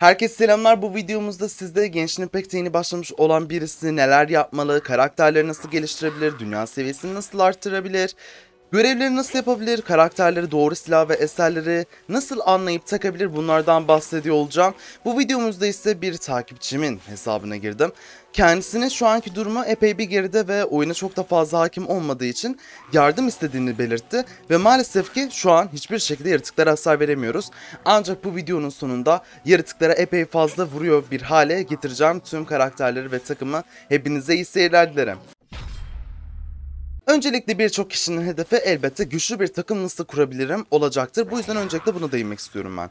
Herkese selamlar bu videomuzda sizde gençliğin pek yeni başlamış olan birisi neler yapmalı, karakterleri nasıl geliştirebilir, dünya seviyesini nasıl arttırabilir, görevleri nasıl yapabilir, karakterleri doğru silah ve eserleri nasıl anlayıp takabilir bunlardan bahsediyor olacağım. Bu videomuzda ise bir takipçimin hesabına girdim Kendisinin şu anki durumu epey bir geride ve oyuna çok da fazla hakim olmadığı için yardım istediğini belirtti ve maalesef ki şu an hiçbir şekilde yaratıklara hasar veremiyoruz. Ancak bu videonun sonunda yaratıklara epey fazla vuruyor bir hale getireceğim tüm karakterleri ve takımı. Hepinize iyi seyirler dilerim. Öncelikle birçok kişinin hedefi elbette güçlü bir takım nasıl kurabilirim olacaktır. Bu yüzden öncelikle bunu değinmek istiyorum ben.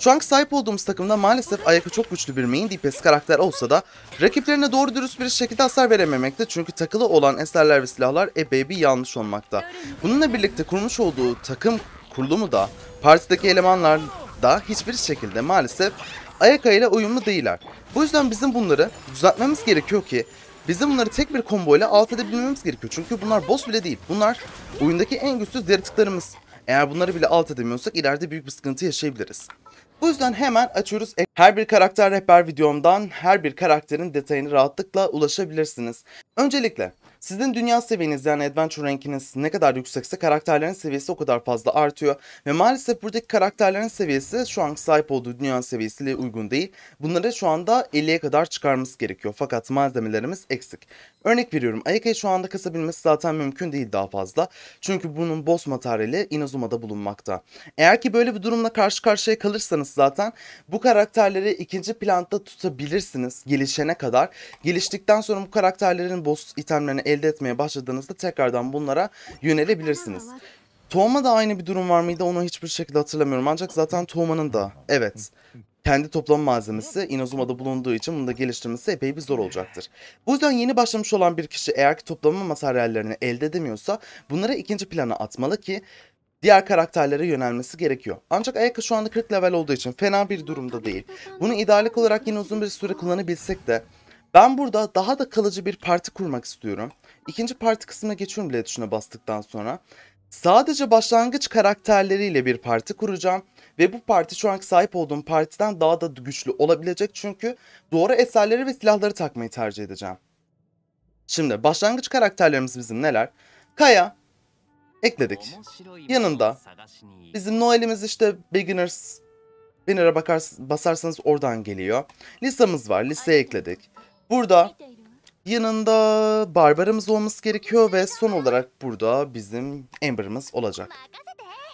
Şu anki sahip olduğumuz takımda maalesef ayakı çok güçlü bir main DPS karakter olsa da rakiplerine doğru dürüst bir şekilde hasar verememekte çünkü takılı olan eserler ve silahlar ebebi yanlış olmakta. Bununla birlikte kurmuş olduğu takım kurulumu da partideki elemanlar da hiçbir şekilde maalesef Ayaka ile uyumlu değiller. Bu yüzden bizim bunları düzeltmemiz gerekiyor ki bizim bunları tek bir combo ile alt edebilmemiz gerekiyor. Çünkü bunlar boss bile değil. Bunlar oyundaki en güçsüz yaratıklarımız. Eğer bunları bile alt edemiyorsak ileride büyük bir sıkıntı yaşayabiliriz. Bu yüzden hemen açıyoruz. Her bir karakter rehber videomdan her bir karakterin detayını rahatlıkla ulaşabilirsiniz. Öncelikle sizin dünya seviyeniz yani adventure rankiniz ne kadar yüksekse karakterlerin seviyesi o kadar fazla artıyor. Ve maalesef buradaki karakterlerin seviyesi şu an sahip olduğu dünya seviyesiyle uygun değil. Bunları şu anda 50'ye kadar çıkarması gerekiyor. Fakat malzemelerimiz eksik. Örnek veriyorum Ayaka'yı şu anda kasabilmesi zaten mümkün değil daha fazla. Çünkü bunun boss materyali Inazuma'da bulunmakta. Eğer ki böyle bir durumla karşı karşıya kalırsanız zaten bu karakterleri ikinci planda tutabilirsiniz gelişene kadar. Geliştikten sonra bu karakterlerin boss itemlerine elde etmeye başladığınızda tekrardan bunlara yönelebilirsiniz. Tohuma da aynı bir durum var mıydı onu hiçbir şekilde hatırlamıyorum. Ancak zaten Tohuma'nın da evet kendi toplam malzemesi Inazuma'da bulunduğu için bunu da geliştirmesi epey bir zor olacaktır. Bu yüzden yeni başlamış olan bir kişi eğer ki toplama materyallerini elde edemiyorsa bunları ikinci plana atmalı ki diğer karakterlere yönelmesi gerekiyor. Ancak Ayaka şu anda 40 level olduğu için fena bir durumda değil. Bunu idealik olarak yine uzun bir süre kullanabilsek de ben burada daha da kalıcı bir parti kurmak istiyorum. İkinci parti kısmına geçiyorum bile tuşuna bastıktan sonra. Sadece başlangıç karakterleriyle bir parti kuracağım ve bu parti şu anki sahip olduğum partiden daha da güçlü olabilecek çünkü doğru eserleri ve silahları takmayı tercih edeceğim. Şimdi başlangıç karakterlerimiz bizim neler? Kaya ekledik. Yanında bizim Noel'imiz işte beginners Banner'a basarsanız oradan geliyor. Listamız var. Listeye ekledik. Burada yanında barbarımız olması gerekiyor ve son olarak burada bizim Amber'ımız olacak.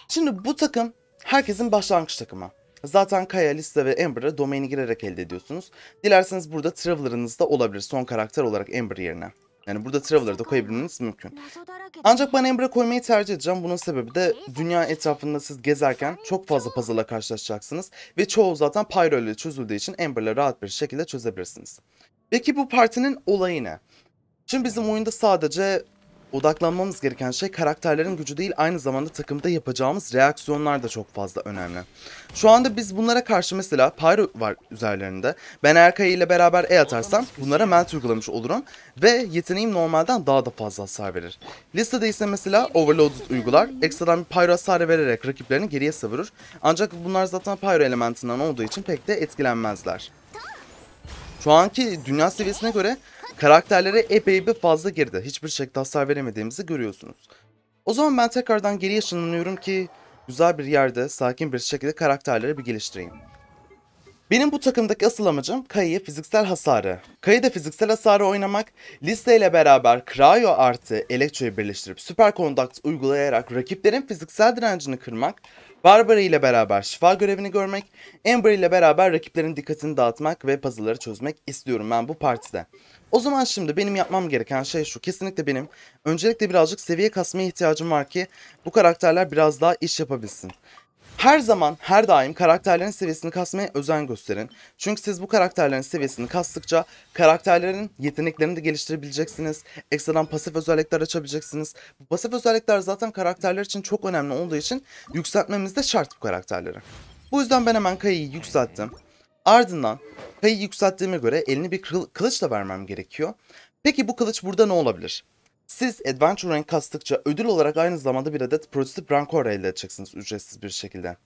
Şimdi bu takım herkesin başlangıç takımı. Zaten Kaya, Lisa ve Amber'ı domaini girerek elde ediyorsunuz. Dilerseniz burada Traveler'ınız da olabilir son karakter olarak Amber yerine. Yani burada Traveler'da koyabilmeniz mümkün. Ancak ben Ember'a koymayı tercih edeceğim. Bunun sebebi de dünya etrafında siz gezerken çok fazla puzzle'la karşılaşacaksınız. Ve çoğu zaten Pyro ile çözüldüğü için Ember'la rahat bir şekilde çözebilirsiniz. Peki bu partinin olayı ne? Şimdi bizim oyunda sadece odaklanmamız gereken şey karakterlerin gücü değil aynı zamanda takımda yapacağımız reaksiyonlar da çok fazla önemli. Şu anda biz bunlara karşı mesela Pyro var üzerlerinde. Ben Erkay ile beraber E atarsam bunlara melt uygulamış olurum ve yeteneğim normalden daha da fazla hasar verir. Listede ise mesela Overload uygular, ekstradan bir Pyro hasarı vererek rakiplerini geriye savurur. Ancak bunlar zaten Pyro elementinden olduğu için pek de etkilenmezler. Şu anki dünya seviyesine göre karakterlere epey bir fazla geride. Hiçbir şekilde hasar veremediğimizi görüyorsunuz. O zaman ben tekrardan geri yaşanıyorum ki güzel bir yerde sakin bir şekilde karakterleri bir geliştireyim. Benim bu takımdaki asıl amacım Kayı'ya fiziksel hasarı. Kayı fiziksel hasarı oynamak, ile beraber Cryo artı Elektro'yu birleştirip süper Superconduct uygulayarak rakiplerin fiziksel direncini kırmak, Barbara ile beraber şifa görevini görmek, Amber ile beraber rakiplerin dikkatini dağıtmak ve puzzle'ları çözmek istiyorum ben bu partide. O zaman şimdi benim yapmam gereken şey şu. Kesinlikle benim öncelikle birazcık seviye kasmaya ihtiyacım var ki bu karakterler biraz daha iş yapabilsin. Her zaman, her daim karakterlerin seviyesini kasmaya özen gösterin. Çünkü siz bu karakterlerin seviyesini kastıkça karakterlerin yeteneklerini de geliştirebileceksiniz. Ekstradan pasif özellikler açabileceksiniz. Bu pasif özellikler zaten karakterler için çok önemli olduğu için yükseltmemiz de şart bu karakterleri. Bu yüzden ben hemen Kayı'yı yükselttim. Ardından Kayı yükselttiğime göre elini bir kılıçla vermem gerekiyor. Peki bu kılıç burada ne olabilir? Siz Adventure Rank kastıkça ödül olarak aynı zamanda bir adet prototip Rancor elde edeceksiniz ücretsiz bir şekilde.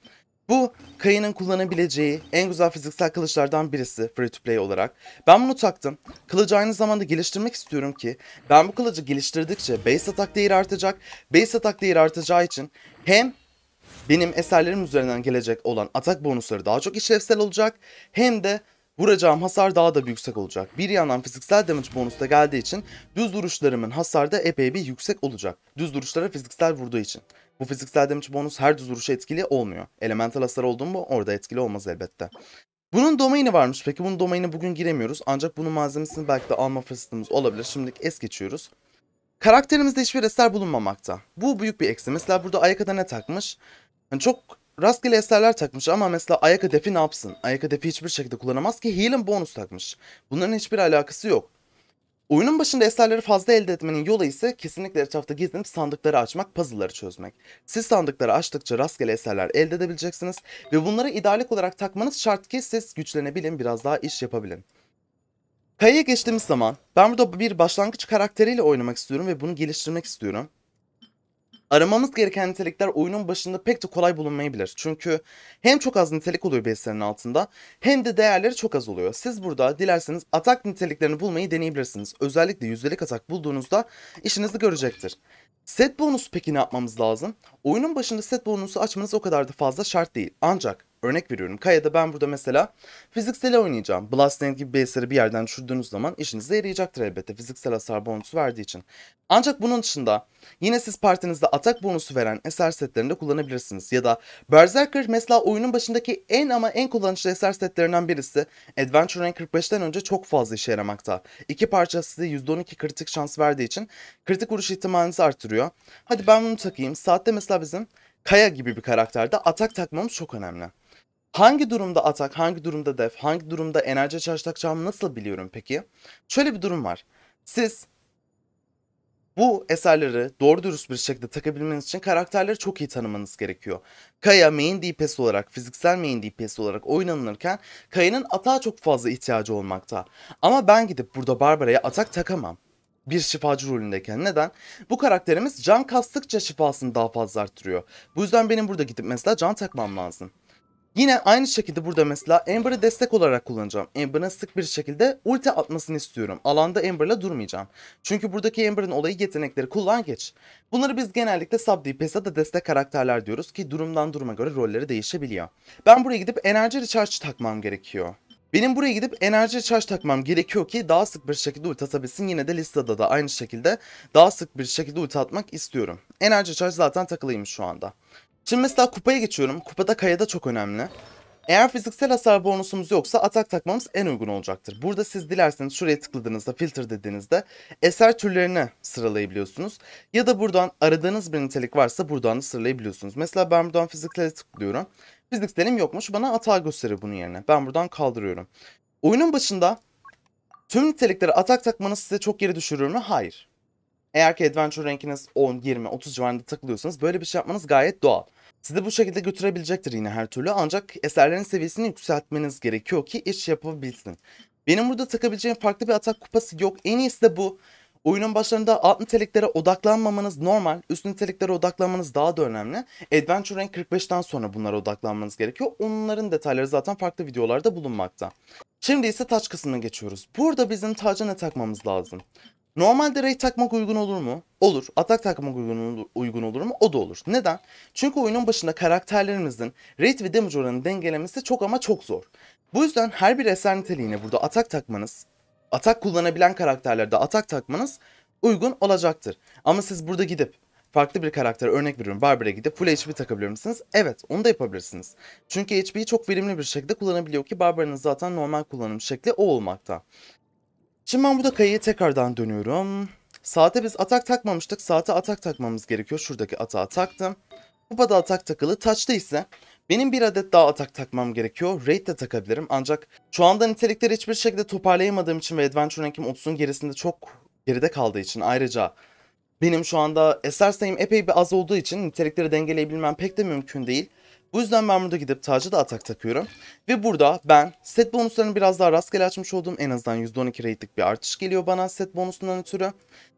Bu Kayı'nın kullanabileceği en güzel fiziksel kılıçlardan birisi free to play olarak. Ben bunu taktım. Kılıcı aynı zamanda geliştirmek istiyorum ki ben bu kılıcı geliştirdikçe base atak değeri artacak. Base atak değeri artacağı için hem benim eserlerim üzerinden gelecek olan atak bonusları daha çok işlevsel olacak hem de Vuracağım hasar daha da yüksek olacak. Bir yandan fiziksel damage bonus da geldiği için düz duruşlarımın hasarı da epey bir yüksek olacak. Düz duruşlara fiziksel vurduğu için. Bu fiziksel damage bonus her düz duruşa etkili olmuyor. Elemental hasar oldu mu orada etkili olmaz elbette. Bunun domaini varmış. Peki bunun domaini bugün giremiyoruz. Ancak bunun malzemesini belki de alma fırsatımız olabilir. Şimdilik es geçiyoruz. Karakterimizde hiçbir eser bulunmamakta. Bu büyük bir eksi. Mesela burada Ayaka'da ne takmış? Yani çok Rastgele eserler takmış ama mesela ayak hedefi ne yapsın? Ayak hedefi hiçbir şekilde kullanamaz ki heal'in bonus takmış. Bunların hiçbir alakası yok. Oyunun başında eserleri fazla elde etmenin yolu ise kesinlikle etrafta gizlenip sandıkları açmak, puzzle'ları çözmek. Siz sandıkları açtıkça rastgele eserler elde edebileceksiniz ve bunları idealik olarak takmanız şart ki siz güçlenebilin, biraz daha iş yapabilin. Kaya'ya geçtiğimiz zaman ben burada bir başlangıç karakteriyle oynamak istiyorum ve bunu geliştirmek istiyorum. Aramamız gereken nitelikler oyunun başında pek de kolay bulunmayabilir. Çünkü hem çok az nitelik oluyor bir eserin altında hem de değerleri çok az oluyor. Siz burada dilerseniz atak niteliklerini bulmayı deneyebilirsiniz. Özellikle yüzdelik atak bulduğunuzda işinizi görecektir. Set bonusu peki ne yapmamız lazım? Oyunun başında set bonusu açmanız o kadar da fazla şart değil. Ancak Örnek veriyorum Kaya'da ben burada mesela fiziksel oynayacağım. Blastland gibi bir eseri bir yerden düşürdüğünüz zaman işinize yarayacaktır elbette fiziksel hasar bonusu verdiği için. Ancak bunun dışında yine siz partinizde atak bonusu veren eser setlerinde kullanabilirsiniz. Ya da Berserker mesela oyunun başındaki en ama en kullanışlı eser setlerinden birisi Adventure Rank 45'ten önce çok fazla işe yaramakta. İki parça size %12 kritik şans verdiği için kritik vuruş ihtimalinizi artırıyor. Hadi ben bunu takayım. Saatte mesela bizim Kaya gibi bir karakterde atak takmamız çok önemli. Hangi durumda atak, hangi durumda def, hangi durumda enerji takacağımı nasıl biliyorum peki? Şöyle bir durum var. Siz bu eserleri doğru dürüst bir şekilde takabilmeniz için karakterleri çok iyi tanımanız gerekiyor. Kaya main DPS olarak, fiziksel main DPS olarak oynanırken Kaya'nın atağa çok fazla ihtiyacı olmakta. Ama ben gidip burada Barbara'ya atak takamam. Bir şifacı rolündeyken neden? Bu karakterimiz can kastıkça şifasını daha fazla arttırıyor. Bu yüzden benim burada gidip mesela can takmam lazım. Yine aynı şekilde burada mesela Amber'ı destek olarak kullanacağım. Amber'ın sık bir şekilde ulti atmasını istiyorum. Alanda Amber'la durmayacağım. Çünkü buradaki Amber'ın olayı yetenekleri kullan geç. Bunları biz genellikle sub DPS'e de destek karakterler diyoruz ki durumdan duruma göre rolleri değişebiliyor. Ben buraya gidip enerji recharge takmam gerekiyor. Benim buraya gidip enerji charge takmam gerekiyor ki daha sık bir şekilde ulti atabilsin. Yine de listede de aynı şekilde daha sık bir şekilde ulti atmak istiyorum. Enerji charge zaten takılıymış şu anda. Şimdi mesela kupaya geçiyorum. Kupada kayada çok önemli. Eğer fiziksel hasar bonusumuz yoksa atak takmamız en uygun olacaktır. Burada siz dilerseniz şuraya tıkladığınızda filter dediğinizde eser türlerini sıralayabiliyorsunuz. Ya da buradan aradığınız bir nitelik varsa buradan da sıralayabiliyorsunuz. Mesela ben buradan fiziksele tıklıyorum. Fizikselim yokmuş bana atak gösterir bunun yerine. Ben buradan kaldırıyorum. Oyunun başında tüm niteliklere atak takmanız size çok geri düşürür mü? Hayır. Eğer ki adventure rankiniz 10, 20, 30 civarında takılıyorsanız böyle bir şey yapmanız gayet doğal. Sizi bu şekilde götürebilecektir yine her türlü ancak eserlerin seviyesini yükseltmeniz gerekiyor ki iş yapabilsin. Benim burada takabileceğim farklı bir atak kupası yok. En iyisi de bu. Oyunun başlarında alt niteliklere odaklanmamanız normal. Üst niteliklere odaklanmanız daha da önemli. Adventure Rank 45'ten sonra bunlara odaklanmanız gerekiyor. Onların detayları zaten farklı videolarda bulunmakta. Şimdi ise taç kısmına geçiyoruz. Burada bizim taca ne takmamız lazım? Normalde raid takmak uygun olur mu? Olur. Atak takmak uygun olur, uygun olur mu? O da olur. Neden? Çünkü oyunun başında karakterlerimizin raid ve damage oranını dengelemesi çok ama çok zor. Bu yüzden her bir eser niteliğine burada atak takmanız, atak kullanabilen karakterlerde atak takmanız uygun olacaktır. Ama siz burada gidip farklı bir karakter örnek veriyorum Barbara gidip full HP takabilir misiniz? Evet onu da yapabilirsiniz. Çünkü HP'yi çok verimli bir şekilde kullanabiliyor ki Barbara'nın zaten normal kullanım şekli o olmakta. Şimdi ben bu dakikayı tekrardan dönüyorum. Saate biz atak takmamıştık. Saate atak takmamız gerekiyor. Şuradaki atağa taktım. Kupada atak takılı. Taçta ise benim bir adet daha atak takmam gerekiyor. Raid de takabilirim. Ancak şu anda nitelikleri hiçbir şekilde toparlayamadığım için ve Adventure Rank'im 30'un gerisinde çok geride kaldığı için ayrıca benim şu anda eser sayım epey bir az olduğu için nitelikleri dengeleyebilmem pek de mümkün değil. Bu yüzden ben burada gidip taca da atak takıyorum. Ve burada ben set bonuslarını biraz daha rastgele açmış olduğum en azından %12 raidlik bir artış geliyor bana set bonusundan ötürü.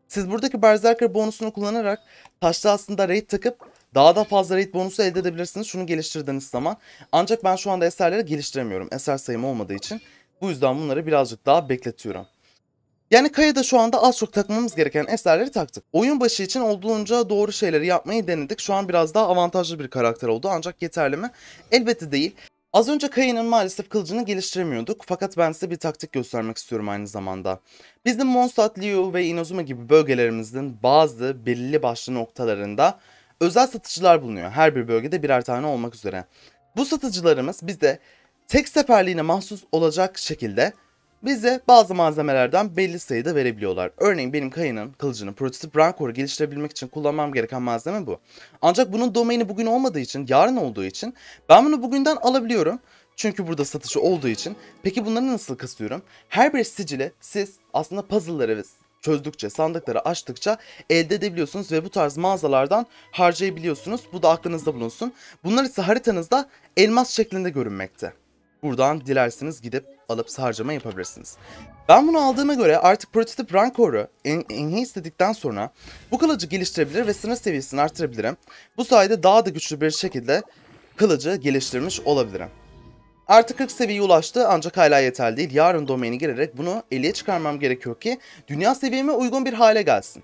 Siz buradaki Berserker bonusunu kullanarak taşta aslında raid takıp daha da fazla raid bonusu elde edebilirsiniz şunu geliştirdiğiniz zaman. Ancak ben şu anda eserleri geliştiremiyorum eser sayımı olmadığı için. Bu yüzden bunları birazcık daha bekletiyorum. Yani Kaya'da şu anda az çok takmamız gereken eserleri taktık. Oyun başı için olduğunca doğru şeyleri yapmayı denedik. Şu an biraz daha avantajlı bir karakter oldu ancak yeterli mi? Elbette değil. Az önce Kaya'nın maalesef kılıcını geliştiremiyorduk fakat ben size bir taktik göstermek istiyorum aynı zamanda. Bizim Mondstadt, Liu ve Inazuma gibi bölgelerimizin bazı belirli başlı noktalarında özel satıcılar bulunuyor. Her bir bölgede birer tane olmak üzere. Bu satıcılarımız bize tek seferliğine mahsus olacak şekilde bize bazı malzemelerden belli sayıda verebiliyorlar. Örneğin benim kayının kılıcını prototip Rancor'u geliştirebilmek için kullanmam gereken malzeme bu. Ancak bunun domaini bugün olmadığı için, yarın olduğu için ben bunu bugünden alabiliyorum. Çünkü burada satışı olduğu için. Peki bunları nasıl kısıyorum? Her bir sicile siz aslında puzzle'ları çözdükçe, sandıkları açtıkça elde edebiliyorsunuz ve bu tarz mağazalardan harcayabiliyorsunuz. Bu da aklınızda bulunsun. Bunlar ise haritanızda elmas şeklinde görünmekte buradan dilerseniz gidip alıp harcama yapabilirsiniz. Ben bunu aldığıma göre artık prototip Rancor'u en enhance dedikten sonra bu kılıcı geliştirebilir ve sınır seviyesini artırabilirim. Bu sayede daha da güçlü bir şekilde kılıcı geliştirmiş olabilirim. Artık 40 seviyeye ulaştı ancak hala yeterli değil. Yarın domaini girerek bunu 50'ye çıkarmam gerekiyor ki dünya seviyeme uygun bir hale gelsin.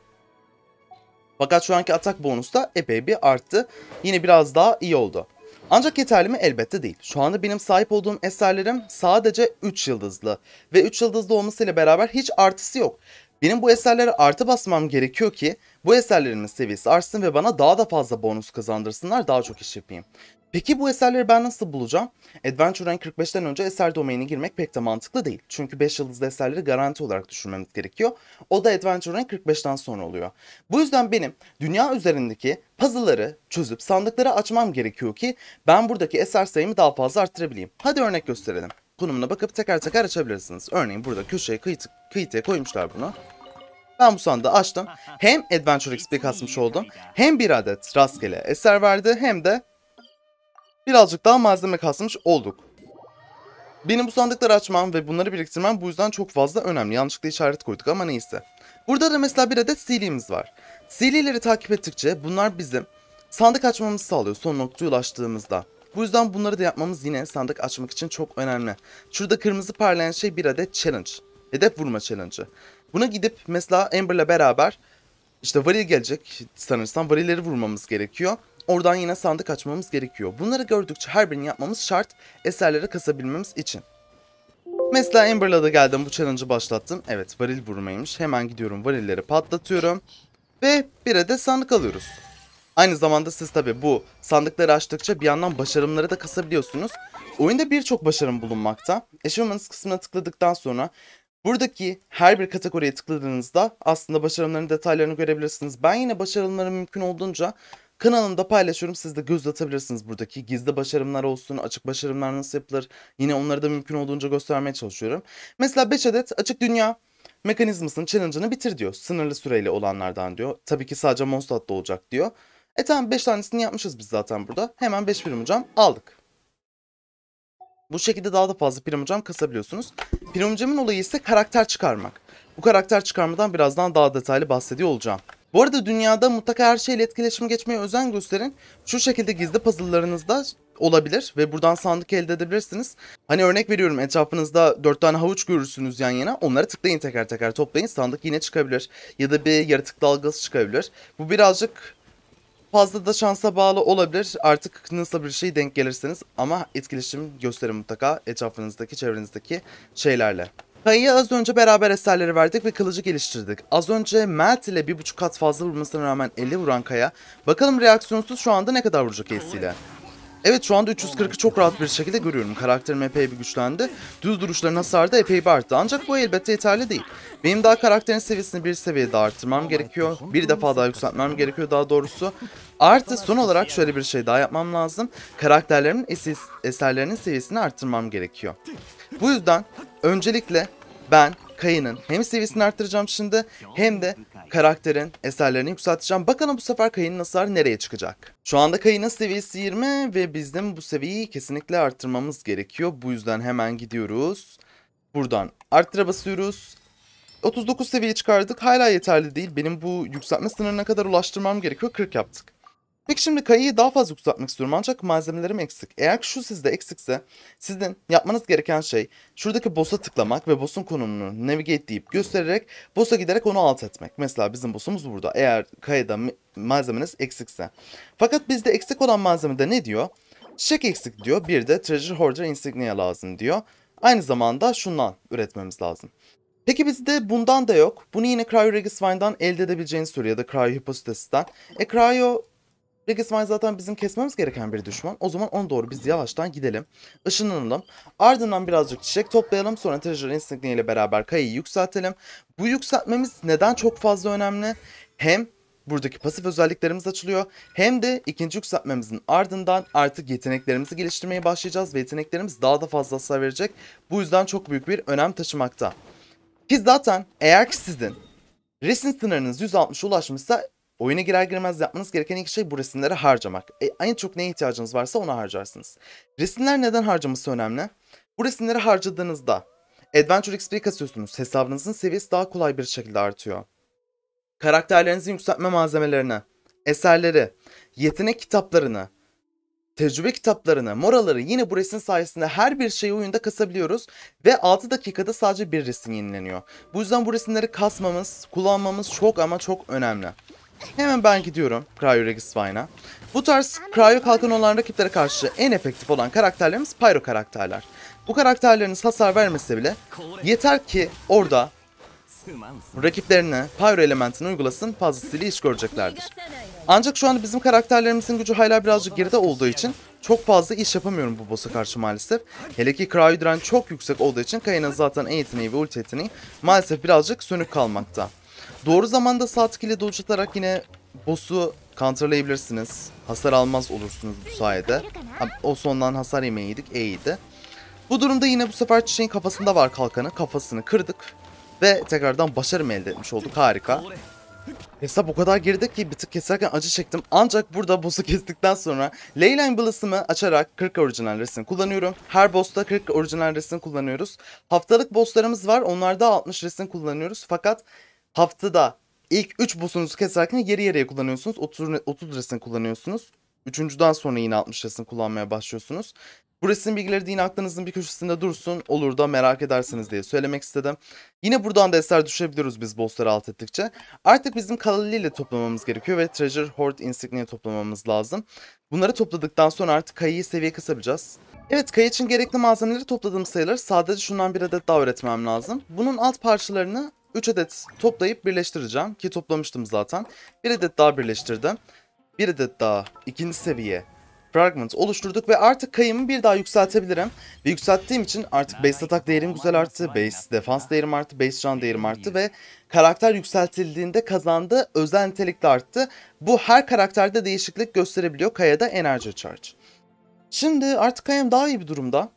Fakat şu anki atak bonus da epey bir arttı. Yine biraz daha iyi oldu. Ancak yeterli mi? Elbette değil. Şu anda benim sahip olduğum eserlerim sadece 3 yıldızlı ve 3 yıldızlı olmasıyla beraber hiç artısı yok. Benim bu eserlere artı basmam gerekiyor ki bu eserlerimin seviyesi artsın ve bana daha da fazla bonus kazandırsınlar, daha çok iş yapayım. Peki bu eserleri ben nasıl bulacağım? Adventure Rank 45'ten önce eser domainine girmek pek de mantıklı değil. Çünkü 5 yıldızlı eserleri garanti olarak düşünmemiz gerekiyor. O da Adventure Rank 45'ten sonra oluyor. Bu yüzden benim dünya üzerindeki puzzle'ları çözüp sandıkları açmam gerekiyor ki ben buradaki eser sayımı daha fazla arttırabileyim. Hadi örnek gösterelim. Konumuna bakıp teker teker açabilirsiniz. Örneğin burada köşeye kıyı kıyıya koymuşlar bunu. Ben bu sandığı açtım. Hem Adventure XP kasmış oldum, hem bir adet rastgele eser verdi, hem de birazcık daha malzeme kasmış olduk. Benim bu sandıkları açmam ve bunları biriktirmem bu yüzden çok fazla önemli. Yanlışlıkla işaret koyduk ama neyse. Burada da mesela bir adet CD'miz var. CD'leri takip ettikçe bunlar bizim sandık açmamızı sağlıyor son noktaya ulaştığımızda. Bu yüzden bunları da yapmamız yine sandık açmak için çok önemli. Şurada kırmızı parlayan şey bir adet challenge. Hedef vurma challenge'ı. Buna gidip mesela Amber'la beraber işte varil gelecek sanırsam varilleri vurmamız gerekiyor. Oradan yine sandık açmamız gerekiyor. Bunları gördükçe her birini yapmamız şart eserlere kasabilmemiz için. Mesela Amber'la da geldim bu challenge'ı başlattım. Evet varil vurmaymış. Hemen gidiyorum varilleri patlatıyorum. Ve bir adet sandık alıyoruz. Aynı zamanda siz tabi bu sandıkları açtıkça bir yandan başarımları da kasabiliyorsunuz. Oyunda birçok başarım bulunmakta. Achievements kısmına tıkladıktan sonra buradaki her bir kategoriye tıkladığınızda aslında başarımların detaylarını görebilirsiniz. Ben yine başarımları mümkün olduğunca Kanalımda paylaşıyorum. Siz de göz atabilirsiniz buradaki gizli başarımlar olsun, açık başarımlar nasıl yapılır. Yine onları da mümkün olduğunca göstermeye çalışıyorum. Mesela 5 adet açık dünya mekanizmasının challenge'ını bitir diyor. Sınırlı süreyle olanlardan diyor. Tabii ki sadece Monstat'ta olacak diyor. E tamam 5 tanesini yapmışız biz zaten burada. Hemen 5 prim hocam aldık. Bu şekilde daha da fazla prim hocam kasabiliyorsunuz. Prim olayı ise karakter çıkarmak. Bu karakter çıkarmadan birazdan daha detaylı bahsediyor olacağım. Bu arada dünyada mutlaka her şeyle etkileşime geçmeye özen gösterin. Şu şekilde gizli puzzle'larınızda olabilir ve buradan sandık elde edebilirsiniz. Hani örnek veriyorum etrafınızda 4 tane havuç görürsünüz yan yana. Onları tıklayın teker teker toplayın sandık yine çıkabilir. Ya da bir yaratık dalgası çıkabilir. Bu birazcık fazla da şansa bağlı olabilir. Artık nasıl bir şey denk gelirseniz ama etkileşim gösterin mutlaka etrafınızdaki çevrenizdeki şeylerle. Kayı'ya az önce beraber eserleri verdik ve kılıcı geliştirdik. Az önce Mert ile bir buçuk kat fazla vurmasına rağmen 50 vuran Kaya. Bakalım reaksiyonsuz şu anda ne kadar vuracak Ace'iyle. Evet şu anda 340'ı çok rahat bir şekilde görüyorum. Karakterim epey bir güçlendi. Düz duruşların hasarı epey bir arttı. Ancak bu elbette yeterli değil. Benim daha karakterin seviyesini bir seviye daha arttırmam gerekiyor. Bir defa daha yükseltmem gerekiyor daha doğrusu. Artı son olarak şöyle bir şey daha yapmam lazım. Karakterlerimin eserlerinin seviyesini arttırmam gerekiyor. Bu yüzden Öncelikle ben Kayı'nın hem seviyesini arttıracağım şimdi hem de karakterin eserlerini yükselteceğim. Bakalım bu sefer Kayı'nın hasarı nereye çıkacak? Şu anda Kayı'nın seviyesi 20 ve bizim bu seviyeyi kesinlikle arttırmamız gerekiyor. Bu yüzden hemen gidiyoruz. Buradan arttıra basıyoruz. 39 seviye çıkardık. Hala yeterli değil. Benim bu yükseltme sınırına kadar ulaştırmam gerekiyor. 40 yaptık. Peki şimdi kayıyı daha fazla uzatmak istiyorum ancak malzemelerim eksik. Eğer şu sizde eksikse sizin yapmanız gereken şey şuradaki boss'a tıklamak ve boss'un konumunu navigate deyip göstererek boss'a giderek onu alt etmek. Mesela bizim boss'umuz burada eğer kayıda malzemeniz eksikse. Fakat bizde eksik olan malzemede ne diyor? Çiçek eksik diyor bir de treasure hoarder insignia lazım diyor. Aynı zamanda şundan üretmemiz lazım. Peki bizde bundan da yok. Bunu yine Cryo Regis Wine'dan elde edebileceğini söylüyor ya da Cryo Hyposites'ten. E Cryo Legisvine zaten bizim kesmemiz gereken bir düşman. O zaman ona doğru biz yavaştan gidelim. Işınlanalım. Ardından birazcık çiçek toplayalım. Sonra Treasure Instinct ile beraber kayayı yükseltelim. Bu yükseltmemiz neden çok fazla önemli? Hem buradaki pasif özelliklerimiz açılıyor. Hem de ikinci yükseltmemizin ardından artık yeteneklerimizi geliştirmeye başlayacağız ve yeteneklerimiz daha da fazla hasar verecek. Bu yüzden çok büyük bir önem taşımakta. Ki zaten eğer ki sizin resin sınırınız 160 ulaşmışsa Oyuna girer girmez yapmanız gereken ilk şey bu resimleri harcamak. E, en çok neye ihtiyacınız varsa onu harcarsınız. Resimler neden harcaması önemli? Bu resimleri harcadığınızda Adventure XP kasıyorsunuz. Hesabınızın seviyesi daha kolay bir şekilde artıyor. Karakterlerinizin yükseltme malzemelerini, eserleri, yetenek kitaplarını, tecrübe kitaplarını, moraları yine bu resim sayesinde her bir şeyi oyunda kasabiliyoruz ve 6 dakikada sadece bir resim yenileniyor. Bu yüzden bu resimleri kasmamız, kullanmamız çok ama çok önemli. Hemen ben gidiyorum Cryo Regis Vine'a. Bu tarz Cryo kalkan olan rakiplere karşı en efektif olan karakterlerimiz Pyro karakterler. Bu karakterleriniz hasar vermese bile yeter ki orada rakiplerine Pyro elementini uygulasın fazlasıyla iş göreceklerdir. Ancak şu anda bizim karakterlerimizin gücü hala birazcık geride olduğu için çok fazla iş yapamıyorum bu boss'a karşı maalesef. Hele ki Cryo Dren çok yüksek olduğu için Kayna'nın zaten E yeteneği ve ulti yeteneği maalesef birazcık sönük kalmakta. Doğru zamanda sağ tık ile atarak yine boss'u counterlayabilirsiniz. Hasar almaz olursunuz bu sayede. o sondan hasar yemeğiydik. iyiydi. Bu durumda yine bu sefer çiçeğin kafasında var kalkanı. Kafasını kırdık. Ve tekrardan başarımı elde etmiş olduk. Harika. Hesap o kadar geride ki bir tık keserken acı çektim. Ancak burada boss'u kestikten sonra Leyline Blossom'ı açarak 40 orijinal resim kullanıyorum. Her boss'ta 40 orijinal resim kullanıyoruz. Haftalık boss'larımız var. Onlarda 60 resim kullanıyoruz. Fakat haftada ilk 3 bosunuzu keserken yeri yarıya kullanıyorsunuz. 30, 30 resim kullanıyorsunuz. Üçüncüden sonra yine 60 resim kullanmaya başlıyorsunuz. Bu resim bilgileri de yine aklınızın bir köşesinde dursun. Olur da merak edersiniz diye söylemek istedim. Yine buradan da eser düşebiliyoruz biz bossları alt ettikçe. Artık bizim Kalali ile toplamamız gerekiyor ve Treasure hoard Insignia toplamamız lazım. Bunları topladıktan sonra artık Kayı'yı seviye kasabileceğiz. Evet Kayı için gerekli malzemeleri topladığım sayılır. sadece şundan bir adet daha üretmem lazım. Bunun alt parçalarını 3 adet toplayıp birleştireceğim ki toplamıştım zaten. 1 adet daha birleştirdim. 1 adet daha ikinci seviye fragment oluşturduk ve artık kayımı bir daha yükseltebilirim. Ve yükselttiğim için artık base atak değerim güzel arttı, base defans değerim arttı, base can değerim arttı ve karakter yükseltildiğinde kazandığı özel nitelikli arttı. Bu her karakterde değişiklik gösterebiliyor Kaya'da enerji Charge. Şimdi artık kayım daha iyi bir durumda.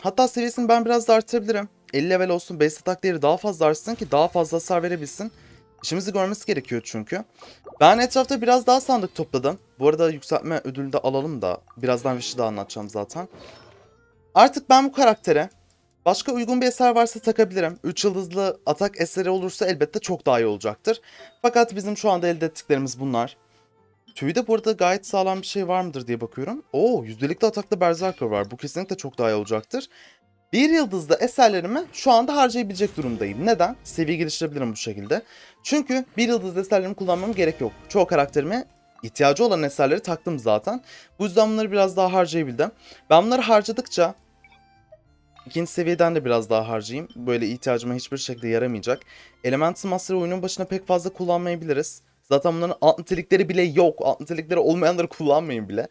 Hatta seviyesini ben biraz da arttırabilirim. 50 level olsun base atak değeri daha fazla artsın ki daha fazla hasar verebilsin. İşimizi görmesi gerekiyor çünkü. Ben etrafta biraz daha sandık topladım. Bu arada yükseltme ödülünü de alalım da birazdan Viş'i daha anlatacağım zaten. Artık ben bu karaktere başka uygun bir eser varsa takabilirim. 3 yıldızlı atak eseri olursa elbette çok daha iyi olacaktır. Fakat bizim şu anda elde ettiklerimiz bunlar. Tüyde de burada gayet sağlam bir şey var mıdır diye bakıyorum. Oo yüzdelikli atakta Berserker var. Bu kesinlikle çok daha iyi olacaktır. Bir yıldızlı eserlerimi şu anda harcayabilecek durumdayım. Neden? Seviye geliştirebilirim bu şekilde. Çünkü bir yıldızlı eserlerimi kullanmam gerek yok. Çoğu karakterime ihtiyacı olan eserleri taktım zaten. Bu yüzden bunları biraz daha harcayabildim. Ben bunları harcadıkça İkinci seviyeden de biraz daha harcayayım. Böyle ihtiyacıma hiçbir şekilde yaramayacak. Elemental Master'ı oyunun başına pek fazla kullanmayabiliriz. Zaten bunların alt nitelikleri bile yok. Alt nitelikleri olmayanları kullanmayın bile.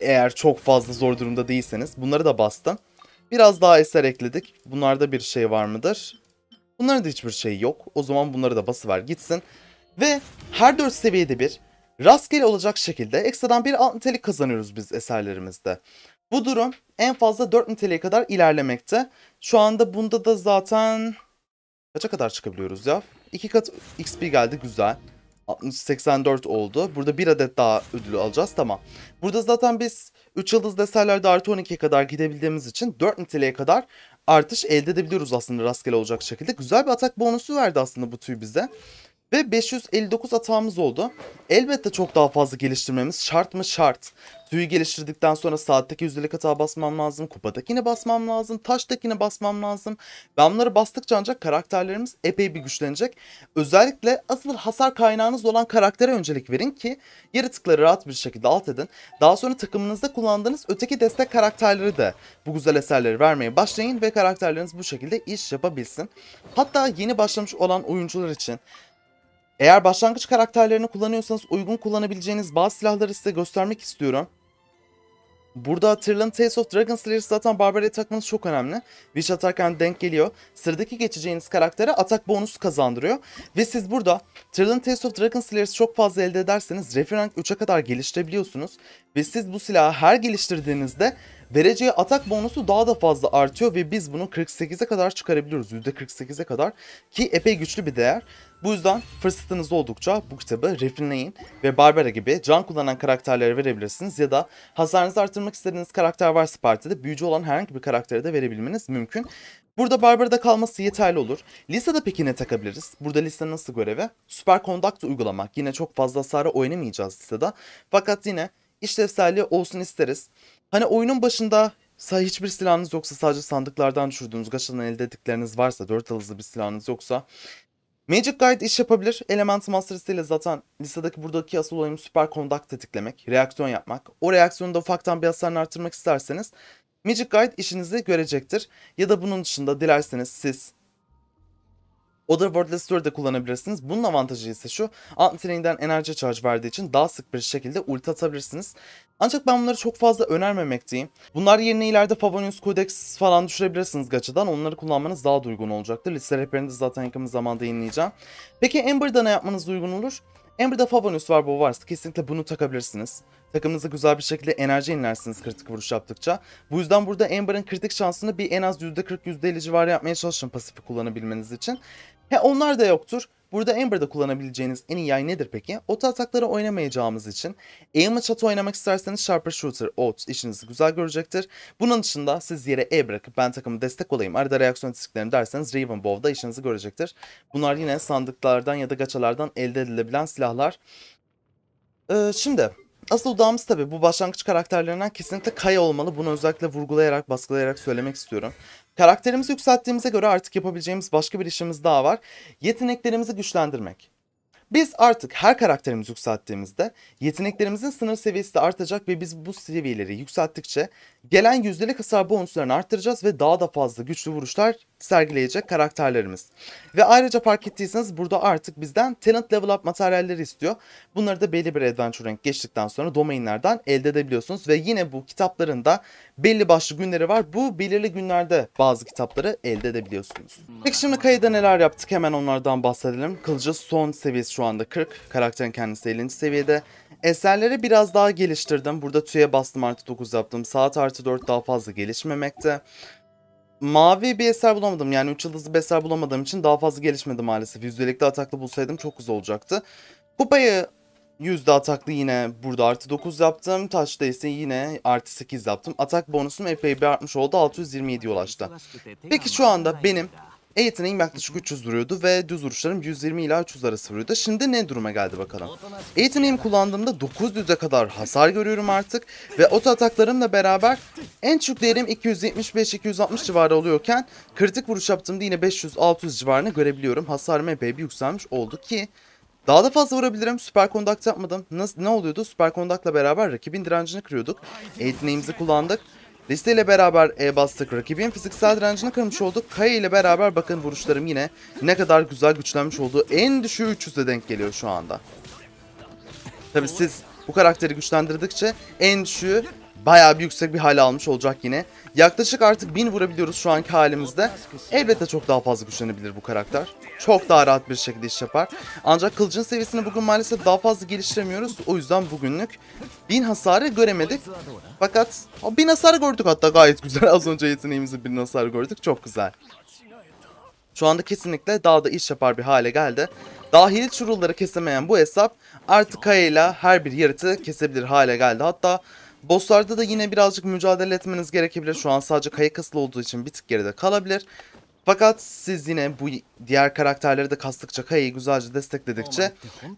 Eğer çok fazla zor durumda değilseniz. Bunları da bastım. Biraz daha eser ekledik. Bunlarda bir şey var mıdır? Bunlarda hiçbir şey yok. O zaman bunları da basıver gitsin. Ve her 4 seviyede bir rastgele olacak şekilde ekstradan bir alt nitelik kazanıyoruz biz eserlerimizde. Bu durum en fazla 4 niteliğe kadar ilerlemekte. Şu anda bunda da zaten kaça kadar çıkabiliyoruz ya? 2 kat XP geldi güzel. 60-84 oldu. Burada bir adet daha ödülü alacağız. Tamam. Burada zaten biz 3 yıldız deserlerde artı 12'ye kadar gidebildiğimiz için 4 niteliğe kadar artış elde edebiliyoruz aslında rastgele olacak şekilde. Güzel bir atak bonusu verdi aslında bu tüy bize. Ve 559 atağımız oldu. Elbette çok daha fazla geliştirmemiz şart mı şart. Tüyü geliştirdikten sonra saatteki yüzdelik hata basmam lazım. Kupadakine basmam lazım. Taştakine basmam lazım. Ben bunları bastıkça ancak karakterlerimiz epey bir güçlenecek. Özellikle asıl hasar kaynağınız olan karaktere öncelik verin ki yaratıkları rahat bir şekilde alt edin. Daha sonra takımınızda kullandığınız öteki destek karakterleri de bu güzel eserleri vermeye başlayın ve karakterleriniz bu şekilde iş yapabilsin. Hatta yeni başlamış olan oyuncular için eğer başlangıç karakterlerini kullanıyorsanız uygun kullanabileceğiniz bazı silahları size göstermek istiyorum. Burada hatırlan Tales of Dragon Slayer'ı zaten Barbary'e takmanız çok önemli. Wish atarken denk geliyor. Sıradaki geçeceğiniz karaktere atak bonusu kazandırıyor. Ve siz burada Trillian Tales of Dragon Slayer'ı çok fazla elde ederseniz Referank 3'e kadar geliştirebiliyorsunuz. Ve siz bu silahı her geliştirdiğinizde Vereceği atak bonusu daha da fazla artıyor ve biz bunu 48'e kadar çıkarabiliyoruz. %48'e kadar ki epey güçlü bir değer. Bu yüzden fırsatınız oldukça bu kitabı refinleyin ve Barbara gibi can kullanan karakterlere verebilirsiniz ya da hasarınızı artırmak istediğiniz karakter varsa partide büyücü olan herhangi bir karaktere de verebilmeniz mümkün. Burada Barbara'da kalması yeterli olur. Lisa'da peki ne takabiliriz? Burada Lisa nasıl görevi? Süper Conduct uygulamak. Yine çok fazla hasara oynamayacağız Lisa'da. Fakat yine işlevselliği olsun isteriz. Hani oyunun başında say hiçbir silahınız yoksa sadece sandıklardan düşürdüğünüz gaşadan elde ettikleriniz varsa dört hızlı bir silahınız yoksa Magic Guide iş yapabilir. Element Master ile zaten listedeki buradaki asıl olayım süper kondak tetiklemek, reaksiyon yapmak. O reaksiyonu da ufaktan bir hasarını artırmak isterseniz Magic Guide işinizi görecektir. Ya da bunun dışında dilerseniz siz o da Wordless Story'de kullanabilirsiniz. Bunun avantajı ise şu. Antreninden enerji charge verdiği için daha sık bir şekilde ulti atabilirsiniz. Ancak ben bunları çok fazla önermemekteyim. Bunlar yerine ileride Favonius Codex falan düşürebilirsiniz gaçadan. Onları kullanmanız daha da uygun olacaktır. Liste rehberini de zaten yakın zamanda yayınlayacağım. Peki Ember'da ne yapmanız uygun olur? Ember'da Favonus var bu varsa kesinlikle bunu takabilirsiniz. Takımınızı güzel bir şekilde enerji inlersiniz kritik vuruş yaptıkça. Bu yüzden burada Ember'ın kritik şansını bir en az %40-%50 civarı yapmaya çalışın pasifi kullanabilmeniz için. He onlar da yoktur. Burada Ember'da kullanabileceğiniz en iyi yay nedir peki? Ot atakları oynamayacağımız için aim çatı oynamak isterseniz Sharper Shooter, Ot işinizi güzel görecektir. Bunun dışında siz yere E bırakıp ben takımı destek olayım arada reaksiyon istiklerim derseniz Raven Ravenbow'da işinizi görecektir. Bunlar yine sandıklardan ya da gaçalardan elde edilebilen silahlar. Ee, şimdi Asıl odamız tabii bu başlangıç karakterlerinden kesinlikle Kaya olmalı. Bunu özellikle vurgulayarak, baskılayarak söylemek istiyorum. Karakterimizi yükselttiğimize göre artık yapabileceğimiz başka bir işimiz daha var. Yeteneklerimizi güçlendirmek. Biz artık her karakterimizi yükselttiğimizde yeteneklerimizin sınır seviyesi de artacak ve biz bu seviyeleri yükselttikçe gelen yüzdelik hasar bonuslarını arttıracağız ve daha da fazla güçlü vuruşlar sergileyecek karakterlerimiz. Ve ayrıca fark ettiyseniz burada artık bizden tenant level up materyalleri istiyor. Bunları da belli bir adventure rank geçtikten sonra domainlerden elde edebiliyorsunuz. Ve yine bu kitapların da belli başlı günleri var. Bu belirli günlerde bazı kitapları elde edebiliyorsunuz. Peki şimdi kayıda neler yaptık hemen onlardan bahsedelim. Kılıcı son seviyesi şu anda 40. Karakterin kendisi 50. seviyede. Eserleri biraz daha geliştirdim. Burada tüye bastım artı 9 yaptım. Saat artı 4 daha fazla gelişmemekte mavi bir eser bulamadım. Yani 3 yıldızlı bir eser bulamadığım için daha fazla gelişmedi maalesef. Yüzdelikli ataklı bulsaydım çok güzel olacaktı. Kupayı yüzde ataklı yine burada artı 9 yaptım. Taşta ise yine artı 8 yaptım. Atak bonusum epey bir artmış oldu. 627'ye ulaştı. Peki şu anda benim e yaklaşık 300 duruyordu ve düz vuruşlarım 120 ila 300 arası vuruyordu. Şimdi ne duruma geldi bakalım. E kullandığımda 900'e kadar hasar görüyorum artık ve oto ataklarımla beraber en çok değerim 275-260 civarı oluyorken kritik vuruş yaptığımda yine 500-600 civarını görebiliyorum. Hasarım epey bir yükselmiş oldu ki daha da fazla vurabilirim. Süper kondakt yapmadım. Nasıl, ne oluyordu? Süper kondakla beraber rakibin direncini kırıyorduk. E kullandık. Listeyle beraber E bastık. Rakibin fiziksel direncini kırmış oldu? Kaya ile beraber bakın vuruşlarım yine ne kadar güzel güçlenmiş oldu? en düşüğü 300'e denk geliyor şu anda. Tabi siz bu karakteri güçlendirdikçe en düşüğü bayağı bir yüksek bir hale almış olacak yine. Yaklaşık artık 1000 vurabiliyoruz şu anki halimizde. Elbette çok daha fazla güçlenebilir bu karakter. Çok daha rahat bir şekilde iş yapar. Ancak kılıcın seviyesini bugün maalesef daha fazla geliştiremiyoruz. O yüzden bugünlük 1000 hasarı göremedik. Fakat 1000 hasarı gördük hatta gayet güzel. Az önce yeteneğimizin 1000 hasarı gördük. Çok güzel. Şu anda kesinlikle daha da iş yapar bir hale geldi. Dahili çurulları kesemeyen bu hesap artık kayayla her bir yaratığı kesebilir hale geldi. Hatta Bosslarda da yine birazcık mücadele etmeniz gerekebilir. Şu an sadece kayık asılı olduğu için bir tık geride kalabilir. Fakat siz yine bu diğer karakterleri de kastıkça Kaya'yı güzelce destekledikçe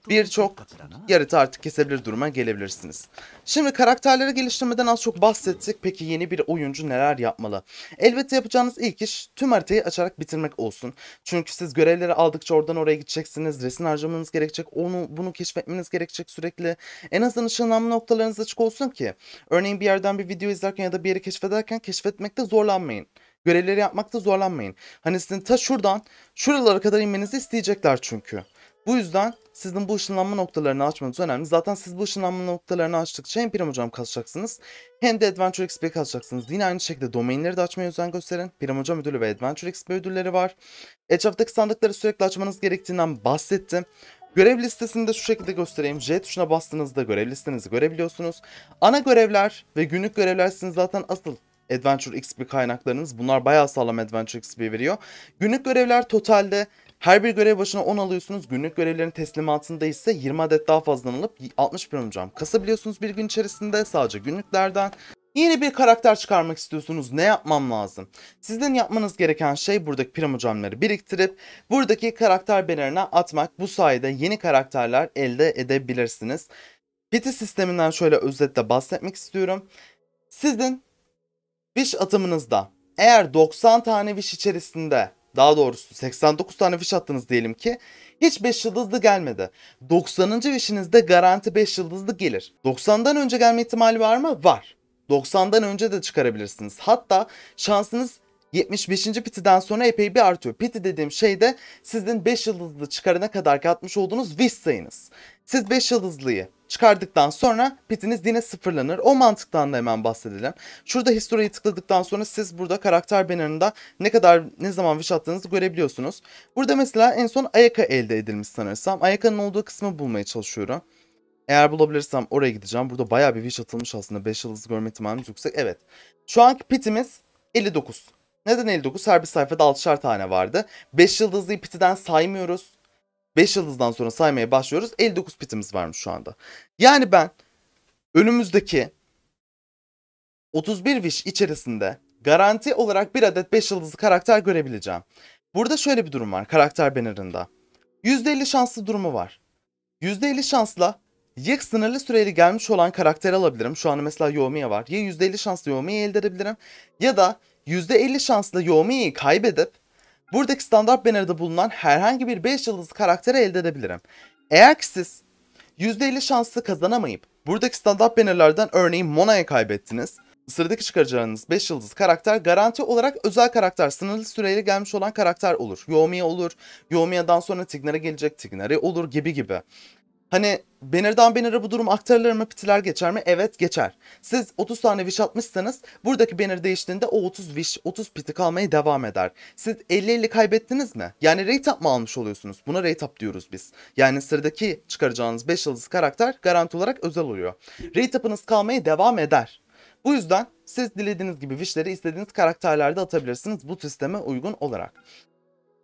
birçok yaratı artık kesebilir duruma gelebilirsiniz. Şimdi karakterleri geliştirmeden az çok bahsettik. Peki yeni bir oyuncu neler yapmalı? Elbette yapacağınız ilk iş tüm haritayı açarak bitirmek olsun. Çünkü siz görevleri aldıkça oradan oraya gideceksiniz. Resim harcamanız gerekecek. Onu bunu keşfetmeniz gerekecek sürekli. En azından ışınlanma noktalarınız açık olsun ki. Örneğin bir yerden bir video izlerken ya da bir yeri keşfederken keşfetmekte zorlanmayın görevleri yapmakta zorlanmayın. Hani sizin ta şuradan şuralara kadar inmenizi isteyecekler çünkü. Bu yüzden sizin bu ışınlanma noktalarını açmanız önemli. Zaten siz bu ışınlanma noktalarını açtıkça hem Prim Hocam kazacaksınız hem de Adventure XP kalacaksınız. Yine aynı şekilde domainleri de açmaya özen gösterin. Prim Hocam ödülü ve Adventure XP ödülleri var. Etraftaki sandıkları sürekli açmanız gerektiğinden bahsettim. Görev listesini de şu şekilde göstereyim. J tuşuna bastığınızda görev listenizi görebiliyorsunuz. Ana görevler ve günlük görevler sizin zaten asıl Adventure XP kaynaklarınız. Bunlar bayağı sağlam Adventure XP veriyor. Günlük görevler totalde her bir görev başına 10 alıyorsunuz. Günlük görevlerin teslimatında ise 20 adet daha fazla alıp 60 bin alacağım. Kasabiliyorsunuz bir gün içerisinde sadece günlüklerden. Yeni bir karakter çıkarmak istiyorsunuz. Ne yapmam lazım? Sizden yapmanız gereken şey buradaki piramocamları biriktirip buradaki karakter bannerına atmak. Bu sayede yeni karakterler elde edebilirsiniz. Pity sisteminden şöyle özetle bahsetmek istiyorum. Sizin Wish atımınızda eğer 90 tane wish içerisinde daha doğrusu 89 tane wish attınız diyelim ki hiç 5 yıldızlı gelmedi. 90. wish'inizde garanti 5 yıldızlı gelir. 90'dan önce gelme ihtimali var mı? Var. 90'dan önce de çıkarabilirsiniz. Hatta şansınız 75. pitiden sonra epey bir artıyor. Piti dediğim şey de sizin 5 yıldızlı çıkarana kadar katmış olduğunuz wish sayınız. Siz 5 yıldızlıyı çıkardıktan sonra pitiniz yine sıfırlanır. O mantıktan da hemen bahsedelim. Şurada historiyi tıkladıktan sonra siz burada karakter bannerında ne kadar ne zaman wish attığınızı görebiliyorsunuz. Burada mesela en son Ayaka elde edilmiş sanırsam. Ayaka'nın olduğu kısmı bulmaya çalışıyorum. Eğer bulabilirsem oraya gideceğim. Burada bayağı bir wish atılmış aslında. 5 yıldız görme ihtimalimiz yüksek. Evet. Şu anki pitimiz 59. Neden 59? Her bir sayfada 6'şar tane vardı. 5 yıldızlı pitiden saymıyoruz. 5 yıldızdan sonra saymaya başlıyoruz. 59 pitimiz varmış şu anda. Yani ben önümüzdeki 31 wish içerisinde garanti olarak bir adet 5 yıldızlı karakter görebileceğim. Burada şöyle bir durum var karakter bannerında. %50 şanslı durumu var. %50 şansla ya sınırlı süreli gelmiş olan karakteri alabilirim. Şu an mesela Yomi'ye var. Ya %50 şansla Yomi'yi elde edebilirim. Ya da %50 şansla Yomi'yi kaybedip Buradaki standart banner'da bulunan herhangi bir 5 yıldızlı karakteri elde edebilirim. Eğer ki siz %50 şanslı kazanamayıp buradaki standart banner'lardan örneğin Mona'ya kaybettiniz. Sıradaki çıkaracağınız 5 yıldızlı karakter garanti olarak özel karakter, sınırlı süreyle gelmiş olan karakter olur. Yomiya olur, Yomiya'dan sonra Tignar'a gelecek Tignar'ı olur gibi gibi. Hani banner'dan banner'a bu durum aktarılır mı, pitiler geçer mi? Evet geçer. Siz 30 tane wish atmışsanız buradaki banner değiştiğinde o 30 wish, 30 piti kalmaya devam eder. Siz 50-50 kaybettiniz mi? Yani rate up mı almış oluyorsunuz? Buna rate up diyoruz biz. Yani sıradaki çıkaracağınız 5 yıldız karakter garanti olarak özel oluyor. Rate up'ınız kalmaya devam eder. Bu yüzden siz dilediğiniz gibi wishleri istediğiniz karakterlerde atabilirsiniz bu sisteme uygun olarak.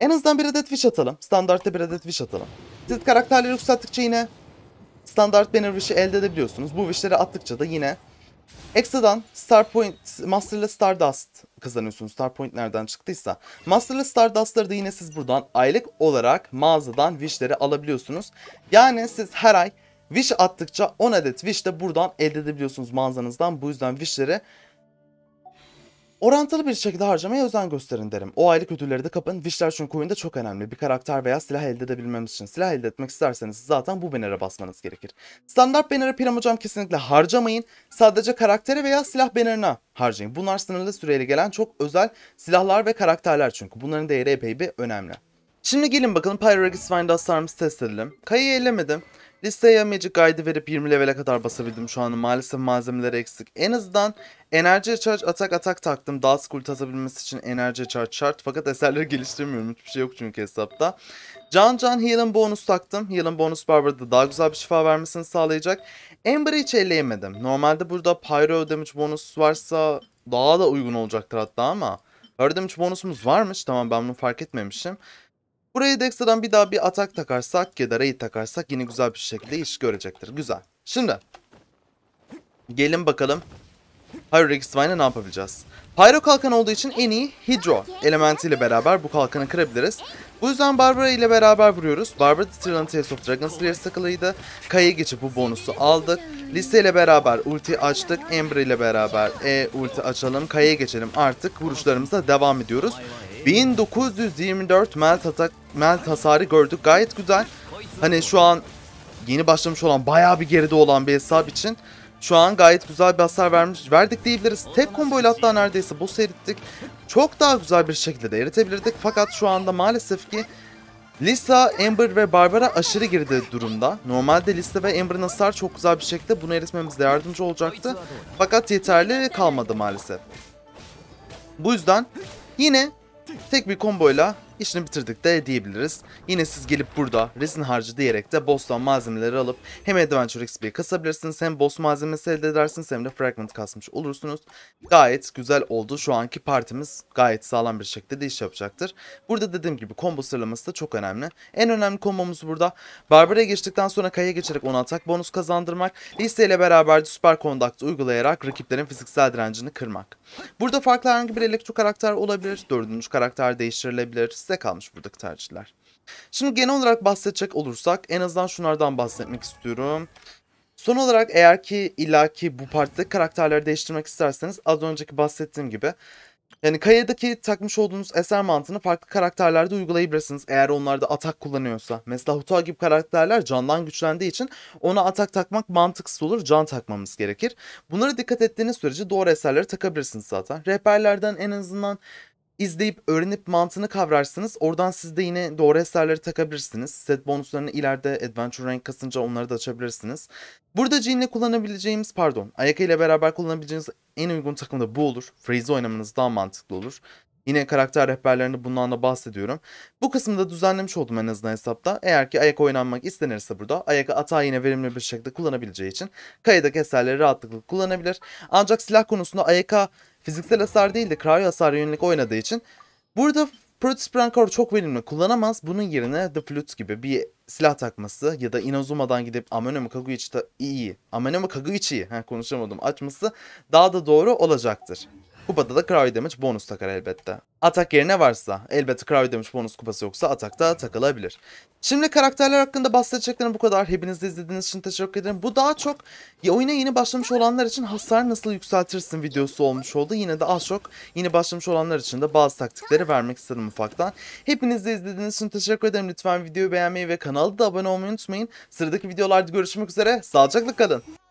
En azından bir adet wish atalım. Standartta bir adet wish atalım. Siz karakterleri yükselttikçe yine standart banner wish'i elde edebiliyorsunuz. Bu wish'leri attıkça da yine Ekstradan Star Point, Master ile Stardust kazanıyorsunuz. Star Point nereden çıktıysa. Master ile Stardust'ları da yine siz buradan aylık olarak mağazadan wish'leri alabiliyorsunuz. Yani siz her ay wish attıkça 10 adet wish de buradan elde edebiliyorsunuz mağazanızdan. Bu yüzden wish'leri Orantılı bir şekilde harcamaya özen gösterin derim. O aylık ödülleri de kapın. Wishler çünkü oyunda çok önemli. Bir karakter veya silah elde edebilmemiz için. Silah elde etmek isterseniz zaten bu banner'a basmanız gerekir. Standart banner'a piram hocam kesinlikle harcamayın. Sadece karaktere veya silah banner'ına harcayın. Bunlar sınırlı süreyle gelen çok özel silahlar ve karakterler çünkü. Bunların değeri epey bir önemli. Şimdi gelin bakalım Pyroregis Wind'a hasarımızı test edelim. Kayı ellemedim. Listeye Magic Guide'ı verip 20 levele kadar basabildim şu an. Maalesef malzemeleri eksik. En azından enerji Charge atak atak taktım. Daha kult atabilmesi için enerji Charge şart. Fakat eserleri geliştirmiyorum. Hiçbir şey yok çünkü hesapta. Can Can Heal'ın bonus taktım. Heal'ın bonus Barbar'da daha güzel bir şifa vermesini sağlayacak. Ember'ı hiç elleyemedim. Normalde burada Pyro Damage bonus varsa daha da uygun olacaktır hatta ama. Pyro Damage bonusumuz varmış. Tamam ben bunu fark etmemişim. Buraya Dexter'dan bir daha bir atak takarsak, Gedara'yı takarsak yine güzel bir şekilde iş görecektir. Güzel. Şimdi. Gelin bakalım. Pyro Regisvine'e ne yapabileceğiz? Pyro kalkan olduğu için en iyi Hydro elementiyle beraber bu kalkanı kırabiliriz. Bu yüzden Barbara ile beraber vuruyoruz. Barbara Tyrant Tales of Dragon Slayer sakalıydı, Kaya geçip bu bonusu aldık. Lise ile beraber ulti açtık. Ember ile beraber E ulti açalım. Kaya geçelim artık. Vuruşlarımıza devam ediyoruz. 1924 melt, atak, melt hasarı gördük. Gayet güzel. Hani şu an yeni başlamış olan bayağı bir geride olan bir hesap için şu an gayet güzel bir hasar vermiş. Verdik diyebiliriz. Tek combo ile hatta neredeyse bu erittik. Çok daha güzel bir şekilde de eritebilirdik. Fakat şu anda maalesef ki Lisa, Amber ve Barbara aşırı geride durumda. Normalde Lisa ve Amber'ın hasar çok güzel bir şekilde bunu eritmemize yardımcı olacaktı. Fakat yeterli kalmadı maalesef. Bu yüzden yine Tek bir komboyla İşini bitirdik de diyebiliriz. Yine siz gelip burada resin harcı diyerek de boss'tan malzemeleri alıp hem Adventure XP'yi kasabilirsiniz hem boss malzemesi elde edersiniz hem de fragment kasmış olursunuz. Gayet güzel oldu. Şu anki partimiz gayet sağlam bir şekilde de iş yapacaktır. Burada dediğim gibi combo sıralaması da çok önemli. En önemli kombomuz burada. Barbara'ya geçtikten sonra Kaya'ya geçerek ona atak bonus kazandırmak. Listeyle beraber süper conduct uygulayarak rakiplerin fiziksel direncini kırmak. Burada farklı herhangi bir elektro karakter olabilir. Dördüncü karakter değiştirilebilir size kalmış buradaki tercihler. Şimdi genel olarak bahsedecek olursak en azından şunlardan bahsetmek istiyorum. Son olarak eğer ki illaki bu partide karakterleri değiştirmek isterseniz az önceki bahsettiğim gibi yani Kaya'daki takmış olduğunuz eser mantığını farklı karakterlerde uygulayabilirsiniz eğer onlarda atak kullanıyorsa. Mesela Hutua gibi karakterler candan güçlendiği için ona atak takmak mantıksız olur, can takmamız gerekir. Bunlara dikkat ettiğiniz sürece doğru eserleri takabilirsiniz zaten. Rehberlerden en azından izleyip öğrenip mantığını kavrarsınız. Oradan siz de yine doğru eserleri takabilirsiniz. Set bonuslarını ileride Adventure Rank kasınca onları da açabilirsiniz. Burada Jean'le kullanabileceğimiz pardon Ayaka ile beraber kullanabileceğiniz en uygun takım da bu olur. Freeze oynamanız daha mantıklı olur. Yine karakter rehberlerini bundan da bahsediyorum. Bu kısmı da düzenlemiş oldum en azından hesapta. Eğer ki ayak oynanmak istenirse burada ayak atağı yine verimli bir şekilde kullanabileceği için kayıdaki eserleri rahatlıkla kullanabilir. Ancak silah konusunda ayaka fiziksel hasar değil de kryo hasar yönelik oynadığı için burada Protus Brancor çok verimli kullanamaz. Bunun yerine The Flute gibi bir silah takması ya da Inazuma'dan gidip Amanoma Kaguichi'de iyi, Amanoma Kaguichi'yi konuşamadım açması daha da doğru olacaktır. Kupada da Crowley Damage bonus takar elbette. Atak yerine varsa, elbette Crowley Damage bonus kupası yoksa atakta takılabilir. Şimdi karakterler hakkında bahsedeceklerim bu kadar. Hepiniz de izlediğiniz için teşekkür ederim. Bu daha çok ya oyuna yeni başlamış olanlar için hasar nasıl yükseltirsin videosu olmuş oldu. Yine de az çok yeni başlamış olanlar için de bazı taktikleri vermek istedim ufaktan. Hepiniz de izlediğiniz için teşekkür ederim. Lütfen videoyu beğenmeyi ve kanalda da abone olmayı unutmayın. Sıradaki videolarda görüşmek üzere. Sağlıcakla kalın.